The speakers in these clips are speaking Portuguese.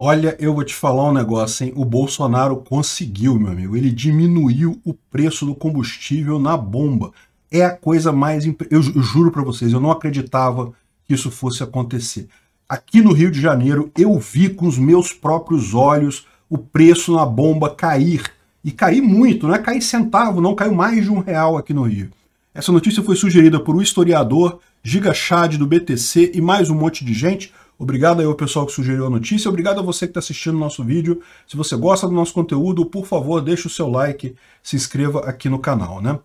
Olha, eu vou te falar um negócio, hein? O Bolsonaro conseguiu, meu amigo. Ele diminuiu o preço do combustível na bomba. É a coisa mais. Impre... Eu, eu juro para vocês, eu não acreditava que isso fosse acontecer. Aqui no Rio de Janeiro, eu vi com os meus próprios olhos o preço na bomba cair. E cair muito, não é cair centavo, não, caiu mais de um real aqui no Rio. Essa notícia foi sugerida por um historiador, Giga Chad do BTC e mais um monte de gente. Obrigado aí ao pessoal que sugeriu a notícia, obrigado a você que está assistindo o nosso vídeo. Se você gosta do nosso conteúdo, por favor, deixe o seu like, se inscreva aqui no canal, né?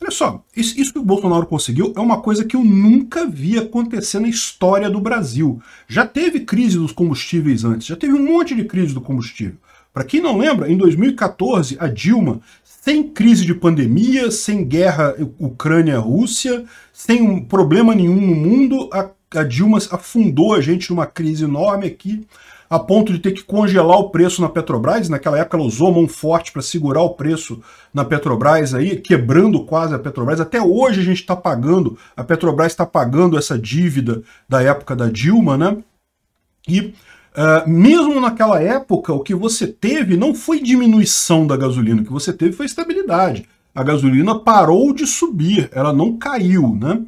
Olha só, isso que o Bolsonaro conseguiu é uma coisa que eu nunca vi acontecer na história do Brasil. Já teve crise dos combustíveis antes, já teve um monte de crise do combustível. Para quem não lembra, em 2014, a Dilma, sem crise de pandemia, sem guerra Ucrânia-Rússia, sem um problema nenhum no mundo, a a Dilma afundou a gente numa crise enorme aqui, a ponto de ter que congelar o preço na Petrobras. Naquela época ela usou mão forte para segurar o preço na Petrobras aí, quebrando quase a Petrobras. Até hoje a gente está pagando, a Petrobras está pagando essa dívida da época da Dilma, né? E Uh, mesmo naquela época, o que você teve não foi diminuição da gasolina, o que você teve foi estabilidade. A gasolina parou de subir, ela não caiu, né?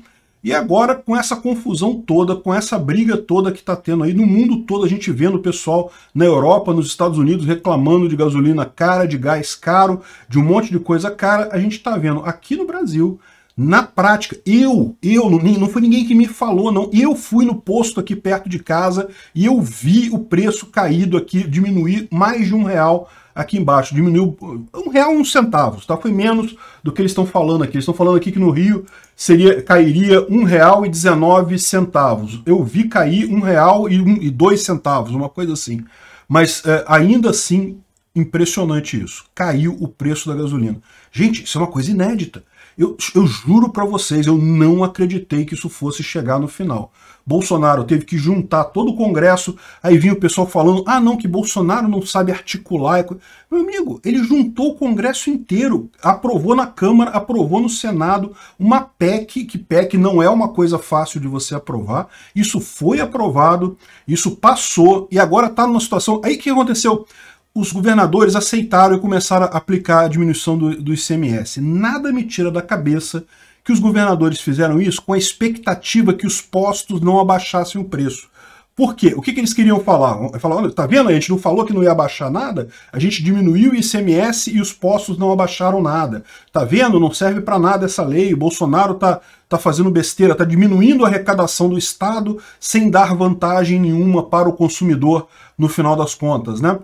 E agora, com essa confusão toda, com essa briga toda que está tendo aí no mundo todo, a gente vendo o pessoal na Europa, nos Estados Unidos, reclamando de gasolina cara, de gás caro, de um monte de coisa cara, a gente está vendo aqui no Brasil, na prática, eu, eu, não foi ninguém que me falou, não. Eu fui no posto aqui perto de casa e eu vi o preço caído aqui, diminuir mais de um real aqui embaixo diminuiu uh, um real um centavos, tá? Foi menos do que eles estão falando aqui. Eles estão falando aqui que no Rio seria cairia um real e dezenove centavos. Eu vi cair um real e, um, e dois centavos, uma coisa assim. Mas é, ainda assim impressionante isso. Caiu o preço da gasolina. Gente, isso é uma coisa inédita. Eu, eu juro para vocês, eu não acreditei que isso fosse chegar no final. Bolsonaro teve que juntar todo o Congresso, aí vinha o pessoal falando: ah, não, que Bolsonaro não sabe articular. Meu amigo, ele juntou o Congresso inteiro, aprovou na Câmara, aprovou no Senado uma PEC, que PEC não é uma coisa fácil de você aprovar. Isso foi aprovado, isso passou e agora está numa situação. Aí o que aconteceu? os governadores aceitaram e começaram a aplicar a diminuição do, do ICMS. Nada me tira da cabeça que os governadores fizeram isso com a expectativa que os postos não abaixassem o preço. Por quê? O que, que eles queriam falar? Falar, olha, tá vendo? A gente não falou que não ia abaixar nada, a gente diminuiu o ICMS e os postos não abaixaram nada. Tá vendo? Não serve para nada essa lei. O Bolsonaro tá, tá fazendo besteira, tá diminuindo a arrecadação do Estado sem dar vantagem nenhuma para o consumidor no final das contas, né?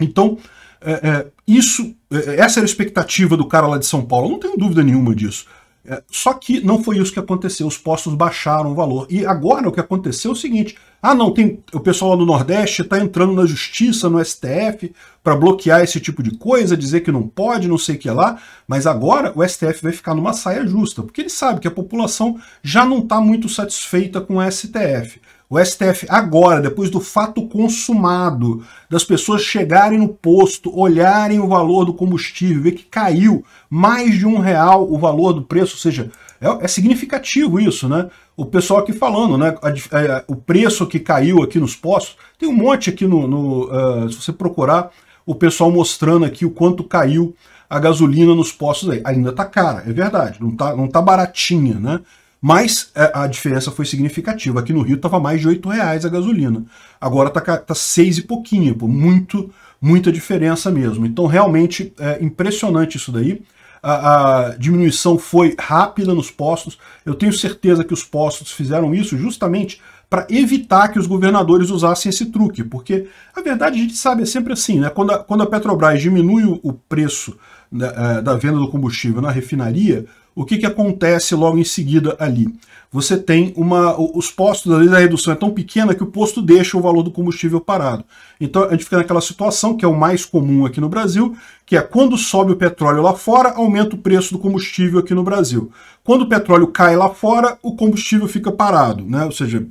Então, é, é, isso, é, é, essa era a expectativa do cara lá de São Paulo, não tenho dúvida nenhuma disso. É, só que não foi isso que aconteceu, os postos baixaram o valor. E agora o que aconteceu é o seguinte: ah, não, tem o pessoal lá do Nordeste está entrando na justiça, no STF, para bloquear esse tipo de coisa, dizer que não pode, não sei o que lá, mas agora o STF vai ficar numa saia justa, porque ele sabe que a população já não está muito satisfeita com o STF. O STF agora, depois do fato consumado, das pessoas chegarem no posto, olharem o valor do combustível, ver que caiu mais de um real o valor do preço, ou seja, é, é significativo isso, né? O pessoal aqui falando, né? A, a, é, o preço que caiu aqui nos postos, tem um monte aqui no. no uh, se você procurar, o pessoal mostrando aqui o quanto caiu a gasolina nos postos aí. Ainda tá cara, é verdade, não tá, não tá baratinha, né? Mas é, a diferença foi significativa. Aqui no Rio estava mais de 8 reais a gasolina. Agora está tá 6 tá e pouquinho, pô, muito, muita diferença mesmo. Então realmente é impressionante isso daí. A, a, diminuição foi rápida nos postos. Eu tenho certeza que os postos fizeram isso justamente para evitar que os governadores usassem esse truque, porque a verdade a gente sabe é sempre assim, né? Quando a, quando a Petrobras diminui o, preço da, né, é, da venda do combustível na refinaria, o que, que acontece logo em seguida ali? Você tem uma. Os postos ali da redução é tão pequena que o posto deixa o valor do combustível parado. Então a gente fica naquela situação, que é o mais comum aqui no Brasil, que é quando sobe o petróleo lá fora, aumenta o preço do combustível aqui no Brasil. Quando o petróleo cai lá fora, o combustível fica parado, né? Ou seja,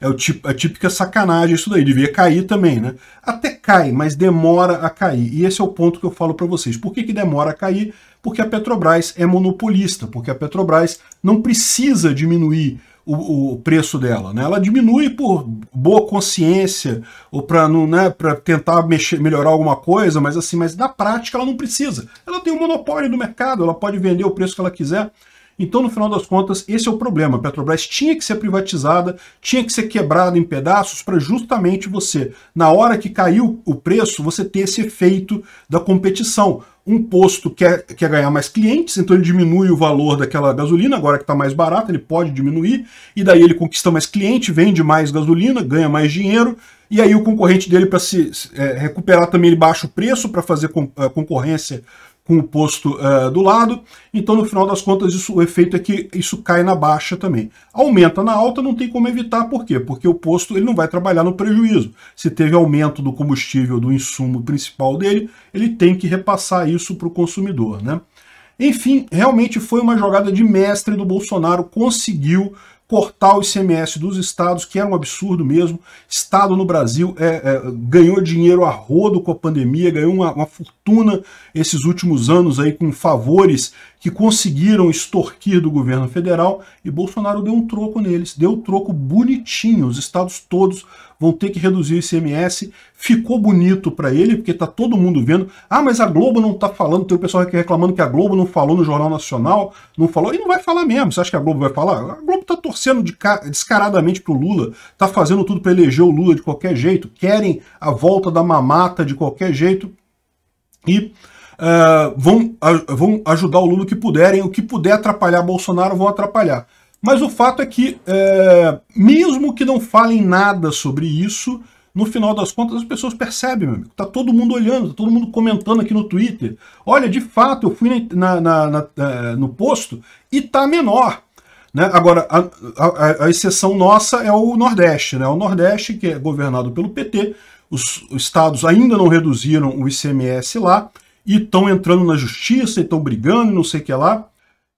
é o tipo, a típica sacanagem isso daí, devia cair também, né? Até cai, mas demora a cair. E esse é o ponto que eu falo para vocês. Por que, que demora a cair? Porque a Petrobras é monopolista, porque a Petrobras não precisa diminuir o, o, preço dela. Né? Ela diminui por boa consciência ou para né, pra tentar mexer, melhorar alguma coisa, mas assim, mas na prática ela não precisa. Ela tem o um monopólio do mercado, ela pode vender o preço que ela quiser. Então, no final das contas, esse é o problema. A Petrobras tinha que ser privatizada, tinha que ser quebrada em pedaços para justamente você, na hora que caiu o preço, você ter esse efeito da competição. Um posto quer, quer ganhar mais clientes, então ele diminui o valor daquela gasolina, agora que está mais barata, ele pode diminuir, e daí ele conquista mais cliente, vende mais gasolina, ganha mais dinheiro, e aí o concorrente dele, para se é, recuperar também, ele baixa o preço para fazer é, concorrência com o posto uh, do lado. Então, no final das contas, isso, o efeito é que isso cai na baixa também. Aumenta na alta, não tem como evitar. Por quê? Porque o posto ele não vai trabalhar no prejuízo. Se teve aumento do combustível, do insumo principal dele, ele tem que repassar isso para o consumidor. Né? Enfim, realmente foi uma jogada de mestre do Bolsonaro, conseguiu cortar o ICMS dos estados, que é um absurdo mesmo. Estado no Brasil é, é, ganhou dinheiro a rodo com a pandemia, ganhou uma, uma fortuna esses últimos anos aí com favores que conseguiram extorquir do governo federal e Bolsonaro deu um troco neles, deu um troco bonitinho. Os estados todos vão ter que reduzir o ICMS. Ficou bonito para ele, porque está todo mundo vendo. Ah, mas a Globo não está falando, tem o pessoal aqui reclamando que a Globo não falou no Jornal Nacional, não falou, e não vai falar mesmo. Você acha que a Globo vai falar? A Globo está torcendo de descaradamente pro Lula, está fazendo tudo para eleger o Lula de qualquer jeito, querem a volta da mamata de qualquer jeito. E é, vão, a, vão ajudar o Lula o que puderem, o que puder atrapalhar Bolsonaro vão atrapalhar. Mas o fato é que, é, mesmo que não falem nada sobre isso, no final das contas as pessoas percebem, meu amigo. Tá todo mundo olhando, tá todo mundo comentando aqui no Twitter. Olha, de fato, eu fui na, na, na, é, no posto e tá menor. Né? Agora, a, a, a, exceção nossa é o Nordeste, né? O Nordeste, que é governado pelo PT, os, os estados ainda não reduziram o ICMS lá, e estão entrando na justiça, e estão brigando, não sei o que lá.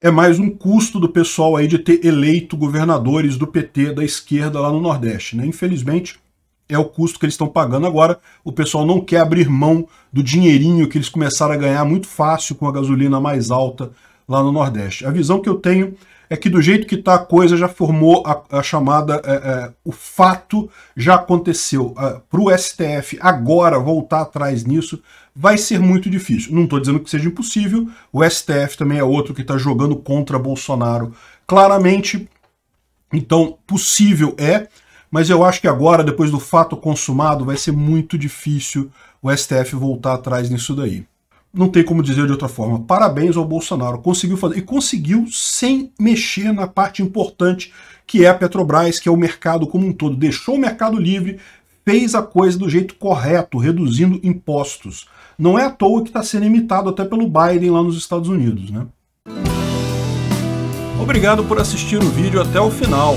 É mais um custo do pessoal aí de ter eleito governadores do PT da esquerda lá no Nordeste. Né? Infelizmente, é o custo que eles estão pagando agora. O pessoal não quer abrir mão do dinheirinho que eles começaram a ganhar muito fácil com a gasolina mais alta lá no Nordeste. A visão que eu tenho é que do jeito que está a coisa já formou a, a chamada é, é, o fato já aconteceu ah, para o STF agora voltar atrás nisso vai ser muito difícil. Não estou dizendo que seja impossível. O STF também é outro que está jogando contra Bolsonaro claramente. Então possível é, mas eu acho que agora depois do fato consumado vai ser muito difícil o STF voltar atrás nisso daí não tem como dizer de outra forma. Parabéns ao Bolsonaro, conseguiu fazer e conseguiu sem mexer na parte importante que é a Petrobras, que é o mercado como um todo. Deixou o mercado livre, fez a coisa do jeito correto, reduzindo impostos. Não é à toa que está sendo imitado até pelo Biden lá nos Estados Unidos, né? Obrigado por assistir o vídeo até o final.